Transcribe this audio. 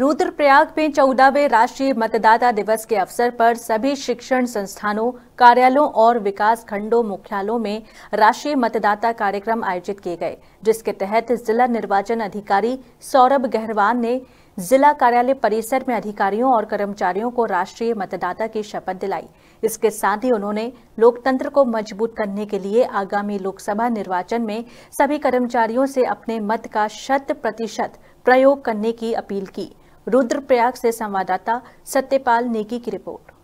रुद्रप्रयाग में चौदहवें राष्ट्रीय मतदाता दिवस के अवसर पर सभी शिक्षण संस्थानों कार्यालयों और विकास खंडों मुख्यालयों में राष्ट्रीय मतदाता कार्यक्रम आयोजित किए गए जिसके तहत जिला निर्वाचन अधिकारी सौरभ गहरवान ने जिला कार्यालय परिसर में अधिकारियों और कर्मचारियों को राष्ट्रीय मतदाता की शपथ दिलाई इसके साथ ही उन्होंने लोकतंत्र को मजबूत करने के लिए आगामी लोकसभा निर्वाचन में सभी कर्मचारियों से अपने मत का शत प्रतिशत प्रयोग करने की अपील की रुद्रप्रयाग से संवाददाता सत्यपाल नेगी की रिपोर्ट